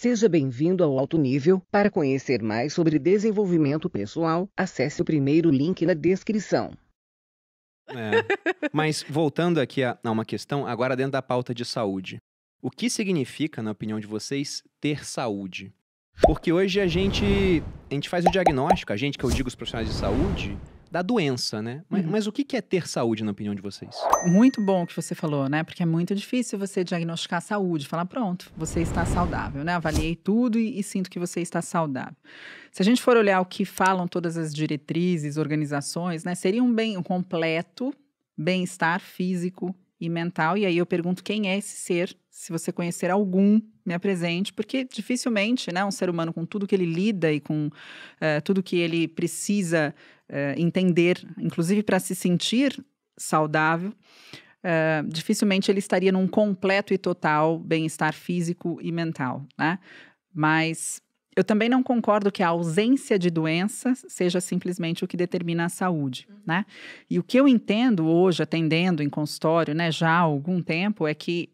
Seja bem-vindo ao Alto Nível. Para conhecer mais sobre desenvolvimento pessoal, acesse o primeiro link na descrição. É. Mas voltando aqui a, a uma questão, agora dentro da pauta de saúde. O que significa, na opinião de vocês, ter saúde? Porque hoje a gente, a gente faz o diagnóstico, a gente que eu digo os profissionais de saúde, da doença, né? Mas, uhum. mas o que é ter saúde, na opinião de vocês? Muito bom o que você falou, né? Porque é muito difícil você diagnosticar a saúde, falar, pronto, você está saudável, né? Avaliei tudo e, e sinto que você está saudável. Se a gente for olhar o que falam todas as diretrizes, organizações, né? Seria um bem um completo bem-estar físico, e mental. E aí eu pergunto quem é esse ser. Se você conhecer algum, me apresente, porque dificilmente, né, um ser humano com tudo que ele lida e com uh, tudo que ele precisa uh, entender, inclusive para se sentir saudável, uh, dificilmente ele estaria num completo e total bem-estar físico e mental, né? Mas eu também não concordo que a ausência de doença seja simplesmente o que determina a saúde, uhum. né? E o que eu entendo hoje, atendendo em consultório, né, já há algum tempo, é que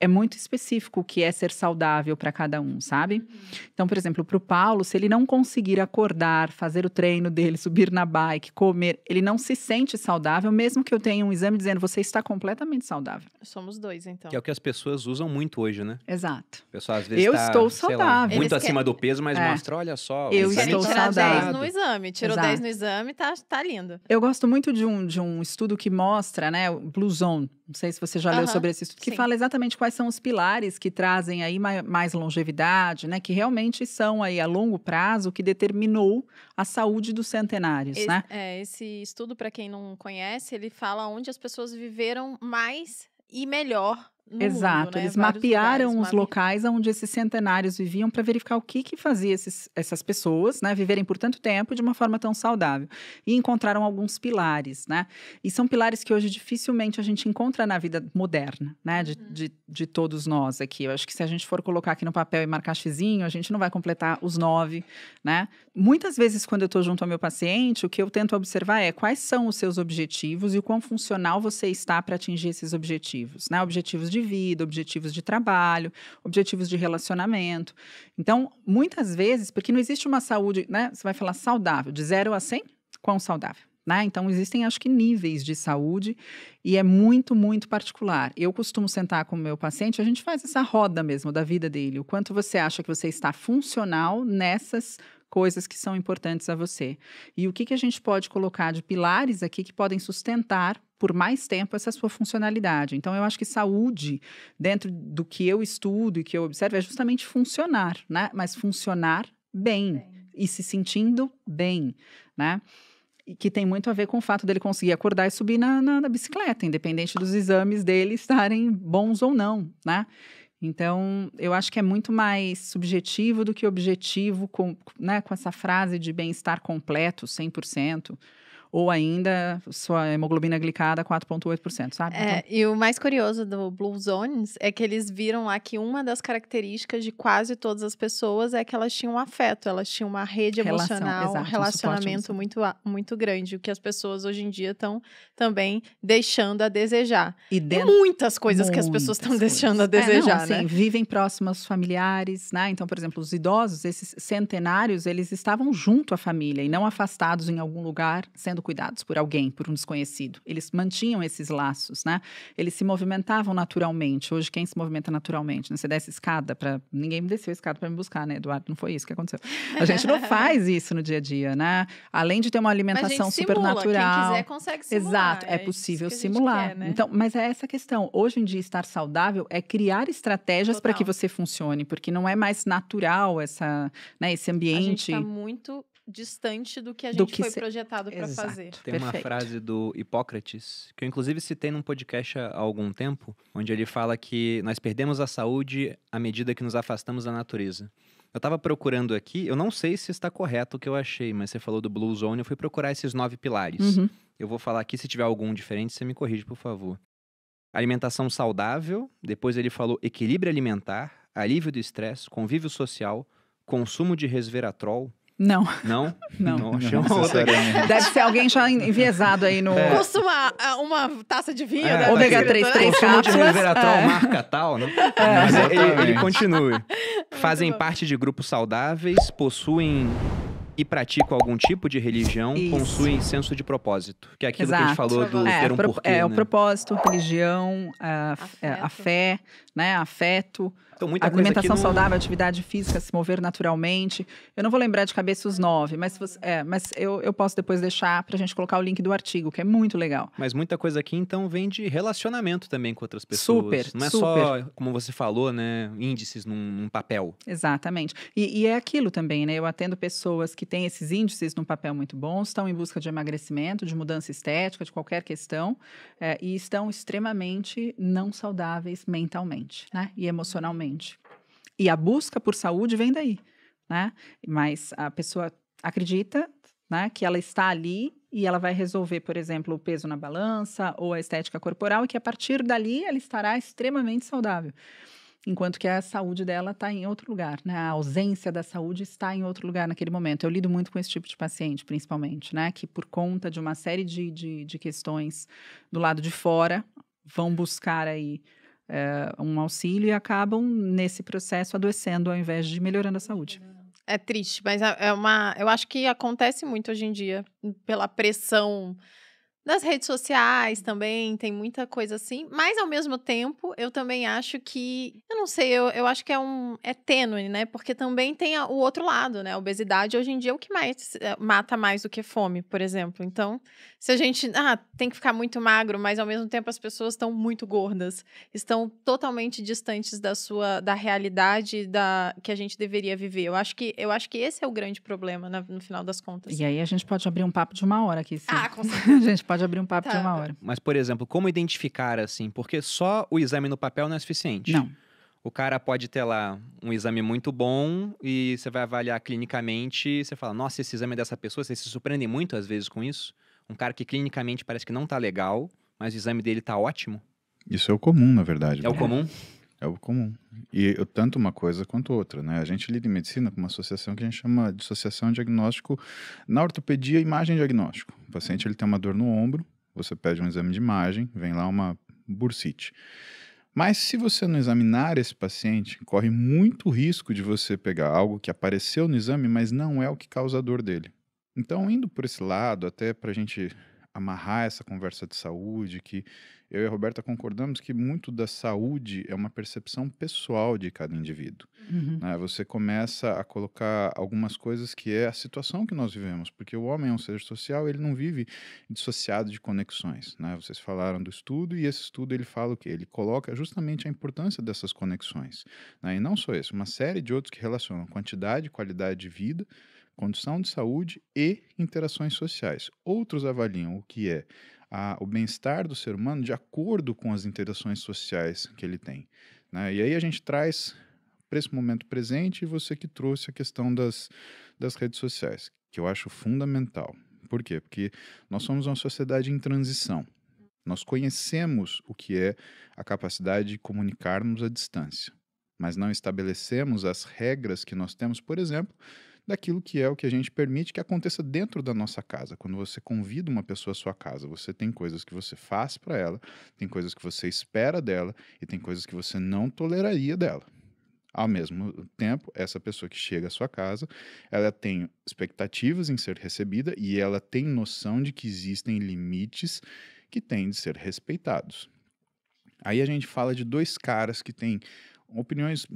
é muito específico o que é ser saudável para cada um, sabe? Uhum. Então, por exemplo, para o Paulo, se ele não conseguir acordar, fazer o treino dele, subir na bike, comer, ele não se sente saudável, mesmo que eu tenha um exame dizendo você está completamente saudável. Somos dois, então. Que é o que as pessoas usam muito hoje, né? Exato. pessoal às vezes eu tá, estou saudável. Lá, muito Eles acima querem... do peso, mas é. mostra, olha só. Eu estou tá saudável. 10 no exame, tirou Exato. 10 no exame, tá, tá lindo. Eu gosto muito de um, de um estudo que mostra, né, o Blue Zone. Não sei se você já uh -huh. leu sobre esse estudo, que Sim. fala exatamente quais quais são os pilares que trazem aí mais longevidade, né? Que realmente são aí a longo prazo que determinou a saúde dos centenários, esse, né? É, esse estudo, para quem não conhece, ele fala onde as pessoas viveram mais e melhor Exato, mundo, né? eles mapearam lugares, os locais onde esses centenários viviam para verificar o que, que fazia esses, essas pessoas né, viverem por tanto tempo de uma forma tão saudável. E encontraram alguns pilares, né? E são pilares que hoje dificilmente a gente encontra na vida moderna, né? De, uhum. de, de todos nós aqui. Eu acho que se a gente for colocar aqui no papel e marcar xizinho, a gente não vai completar os nove, né? Muitas vezes, quando eu estou junto ao meu paciente, o que eu tento observar é quais são os seus objetivos e o quão funcional você está para atingir esses objetivos, né? Objetivos de de vida, objetivos de trabalho, objetivos de relacionamento. Então, muitas vezes, porque não existe uma saúde, né? Você vai falar saudável, de 0 a 100, quão saudável? Né? Então, existem, acho que, níveis de saúde e é muito, muito particular. Eu costumo sentar com o meu paciente, a gente faz essa roda mesmo da vida dele. O quanto você acha que você está funcional nessas coisas que são importantes a você. E o que, que a gente pode colocar de pilares aqui que podem sustentar por mais tempo essa sua funcionalidade. Então, eu acho que saúde, dentro do que eu estudo e que eu observo, é justamente funcionar, né? Mas funcionar bem, bem. e se sentindo bem, né? E que tem muito a ver com o fato dele conseguir acordar e subir na, na, na bicicleta, independente dos exames dele estarem bons ou não, né? Então, eu acho que é muito mais subjetivo do que objetivo com, né, com essa frase de bem-estar completo, 100% ou ainda sua hemoglobina glicada 4,8%, sabe? É, então... E o mais curioso do Blue Zones é que eles viram lá que uma das características de quase todas as pessoas é que elas tinham afeto, elas tinham uma rede Relação, emocional, exato, um relacionamento um muito, muito grande, o que as pessoas hoje em dia estão também deixando a desejar. E, de... muitas coisas muitas que as pessoas estão deixando a desejar, é, não, assim, né? Assim, vivem próximas familiares, né? Então, por exemplo, os idosos, esses centenários, eles estavam junto à família e não afastados em algum lugar, sendo sendo cuidados por alguém, por um desconhecido. Eles mantinham esses laços, né? Eles se movimentavam naturalmente. Hoje, quem se movimenta naturalmente? Né? Você desce escada para. Ninguém me desceu a escada para me buscar, né, Eduardo? Não foi isso que aconteceu. A gente não faz isso no dia a dia, né? Além de ter uma alimentação supernatural. Quem quiser consegue simular. Exato, é, é possível simular. Quer, né? Então, mas é essa questão. Hoje em dia, estar saudável é criar estratégias para que você funcione, porque não é mais natural essa, né, esse ambiente. A gente tá muito distante do que a gente que foi se... projetado para fazer. Tem Perfeito. uma frase do Hipócrates, que eu inclusive citei num podcast há algum tempo, onde ele fala que nós perdemos a saúde à medida que nos afastamos da natureza. Eu estava procurando aqui, eu não sei se está correto o que eu achei, mas você falou do Blue Zone, eu fui procurar esses nove pilares. Uhum. Eu vou falar aqui, se tiver algum diferente, você me corrige, por favor. Alimentação saudável, depois ele falou equilíbrio alimentar, alívio do estresse, convívio social, consumo de resveratrol, não. Não? Não. não, não, Deve ser alguém já enviesado aí no. É. Consuma ah, uma taça de vinho. É, né, ômega 3, 3 cápsulas. de é. marca tal, né? É. é ele, ele continua. Fazem parte de grupos saudáveis, possuem e praticam algum tipo de religião Isso. possuem senso de propósito. Que é aquilo Exato. que a gente falou do é, ter um pro, porquê, É, né? o propósito, religião, a, é, afeto. a fé, né? Afeto. Então, muita Alimentação coisa saudável, não... atividade física, se mover naturalmente. Eu não vou lembrar de cabeça os nove, mas, você, é, mas eu, eu posso depois deixar para a gente colocar o link do artigo, que é muito legal. Mas muita coisa aqui, então, vem de relacionamento também com outras pessoas. Super, Não é super. só, como você falou, né, índices num, num papel. Exatamente. E, e, é aquilo também, né? Eu atendo pessoas que têm esses índices num papel muito bom, estão em busca de emagrecimento, de mudança estética, de qualquer questão, é, e estão extremamente não saudáveis mentalmente, né? E emocionalmente. E a busca por saúde vem daí, né? Mas a pessoa acredita, né, que ela está ali e ela vai resolver, por exemplo, o peso na balança ou a estética corporal e que a partir dali ela estará extremamente saudável. Enquanto que a saúde dela está em outro lugar, né? A ausência da saúde está em outro lugar naquele momento. Eu lido muito com esse tipo de paciente, principalmente, né? Que por conta de uma série de, de, de questões do lado de fora, vão buscar aí é, um auxílio e acabam nesse processo adoecendo ao invés de melhorando a saúde. É triste, mas é, é uma. Eu acho que acontece muito hoje em dia pela pressão nas redes sociais também, tem muita coisa assim. Mas ao mesmo tempo, eu também acho que. Eu não sei, eu, eu acho que é um. É tênue, né? Porque também tem o outro lado, né? A obesidade hoje em dia é o que mais é, mata mais do que fome, por exemplo. Então, se a gente. Ah, tem que ficar muito magro, mas ao mesmo tempo as pessoas estão muito gordas. Estão totalmente distantes da sua. da realidade da que a gente deveria viver. Eu acho que, eu acho que esse é o grande problema, no final das contas. E aí a gente pode abrir um papo de uma hora aqui. sim Ah, com certeza. a gente pode pode abrir um papo tá. de uma hora. Mas, por exemplo, como identificar assim? Porque só o exame no papel não é suficiente. Não. O cara pode ter lá um exame muito bom e você vai avaliar clinicamente e você fala, nossa, esse exame é dessa pessoa, vocês se surpreendem muito às vezes com isso. Um cara que clinicamente parece que não tá legal, mas o exame dele tá ótimo. Isso é o comum, na verdade. É o né? comum? É. É o comum. E eu, tanto uma coisa quanto outra, né? A gente lida em medicina com uma associação que a gente chama de associação diagnóstico na ortopedia imagem diagnóstico. O paciente ele tem uma dor no ombro, você pede um exame de imagem, vem lá uma bursite. Mas se você não examinar esse paciente, corre muito risco de você pegar algo que apareceu no exame, mas não é o que causa a dor dele. Então, indo por esse lado, até para a gente amarrar essa conversa de saúde, que eu e a Roberta concordamos que muito da saúde é uma percepção pessoal de cada indivíduo. Uhum. Né? Você começa a colocar algumas coisas que é a situação que nós vivemos, porque o homem é um ser social, ele não vive dissociado de conexões. Né? Vocês falaram do estudo e esse estudo ele fala o que? Ele coloca justamente a importância dessas conexões. Né? E não só isso, uma série de outros que relacionam quantidade e qualidade de vida, condição de saúde e interações sociais. Outros avaliam o que é a, o bem-estar do ser humano de acordo com as interações sociais que ele tem. Né? E aí a gente traz para esse momento presente você que trouxe a questão das, das redes sociais, que eu acho fundamental. Por quê? Porque nós somos uma sociedade em transição. Nós conhecemos o que é a capacidade de comunicarmos à distância, mas não estabelecemos as regras que nós temos, por exemplo, daquilo que é o que a gente permite que aconteça dentro da nossa casa. Quando você convida uma pessoa à sua casa, você tem coisas que você faz para ela, tem coisas que você espera dela e tem coisas que você não toleraria dela. Ao mesmo tempo, essa pessoa que chega à sua casa, ela tem expectativas em ser recebida e ela tem noção de que existem limites que têm de ser respeitados. Aí a gente fala de dois caras que têm opiniões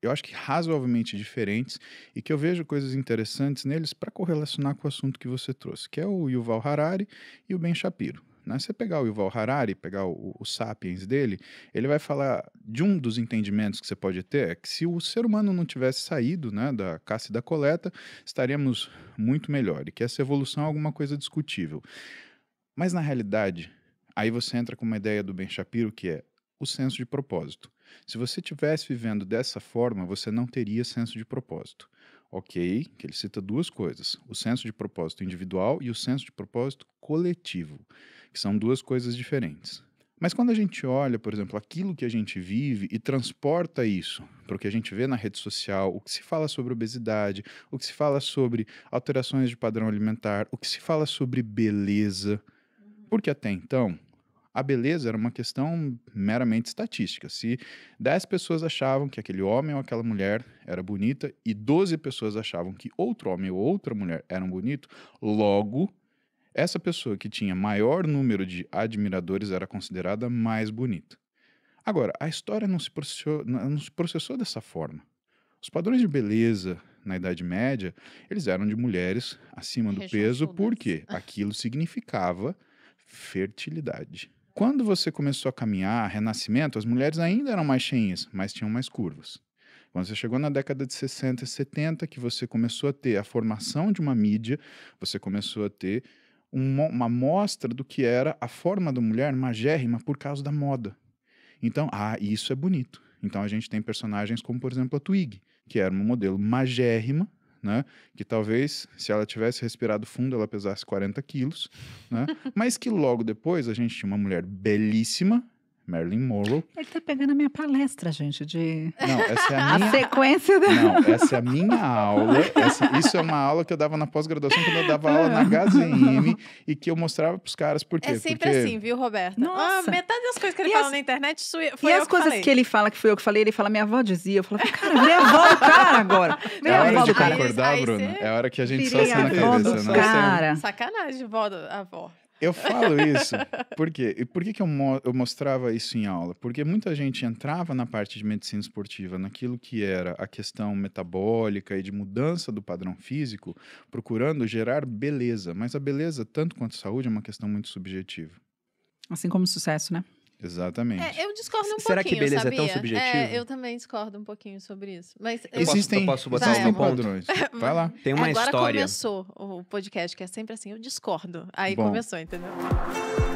eu acho que razoavelmente diferentes e que eu vejo coisas interessantes neles para correlacionar com o assunto que você trouxe, que é o Yuval Harari e o Ben Shapiro. Né? Se Você pegar o Yuval Harari, pegar o, o Sapiens dele, ele vai falar de um dos entendimentos que você pode ter é que se o ser humano não tivesse saído né, da caça e da coleta, estaríamos muito melhor e que essa evolução é alguma coisa discutível. Mas na realidade, aí você entra com uma ideia do Ben Shapiro que é o senso de propósito. Se você estivesse vivendo dessa forma, você não teria senso de propósito. Ok, que ele cita duas coisas: o senso de propósito individual e o senso de propósito coletivo, que são duas coisas diferentes. Mas quando a gente olha, por exemplo, aquilo que a gente vive e transporta isso para o que a gente vê na rede social, o que se fala sobre obesidade, o que se fala sobre alterações de padrão alimentar, o que se fala sobre beleza, uhum. porque até então a beleza era uma questão meramente estatística. Se 10 pessoas achavam que aquele homem ou aquela mulher era bonita e 12 pessoas achavam que outro homem ou outra mulher eram bonito, logo essa pessoa que tinha maior número de admiradores era considerada mais bonita. Agora, a história não se processou, não se processou dessa forma. Os padrões de beleza na Idade Média, eles eram de mulheres acima do peso, porque aquilo significava fertilidade. Quando você começou a caminhar, renascimento, as mulheres ainda eram mais cheinhas, mas tinham mais curvas. Quando você chegou na década de 60 e 70, que você começou a ter a formação de uma mídia, você começou a ter uma, uma mostra do que era a forma da mulher magérrima por causa da moda. Então, ah, isso é bonito. Então a gente tem personagens como, por exemplo, a Twig, que era uma modelo magérrima, né? Que talvez, se ela tivesse respirado fundo, ela pesasse 40 quilos, né? Mas que logo depois a gente tinha uma mulher belíssima, Marilyn Monroe. Ele tá pegando a minha palestra, gente, de. Não, essa é a minha. A sequência da. Não, essa é a minha aula. Essa... Isso é uma aula que eu dava na pós-graduação, quando eu dava aula na HZM e que eu mostrava pros caras por quê? É sempre Porque... assim, viu, Roberta? Ah, Nossa. Ah, metade das coisas que ele e fala as... na internet foi E as que coisas falei. que ele fala, que foi eu que falei, ele fala, minha avó dizia. Eu falo, cara, minha avó do é cara agora. É minha é hora de concordar, Bruna. É hora que a gente só se a cabeça, né? Cara. Sacanagem, vó, avó. Eu falo isso porque e por que, que eu, mo eu mostrava isso em aula? Porque muita gente entrava na parte de medicina esportiva, naquilo que era a questão metabólica e de mudança do padrão físico, procurando gerar beleza. Mas a beleza, tanto quanto a saúde, é uma questão muito subjetiva. Assim como o sucesso, né? Exatamente. É, eu discordo um Será pouquinho, Será que beleza é sabia? é tão subjetivo? É, eu também discordo um pouquinho sobre isso. Mas eu existem posso, eu posso botar vai, um ponto? Padrões. Vai lá. Tem uma Agora história. Agora começou o podcast que é sempre assim, eu discordo. Aí Bom. começou, entendeu?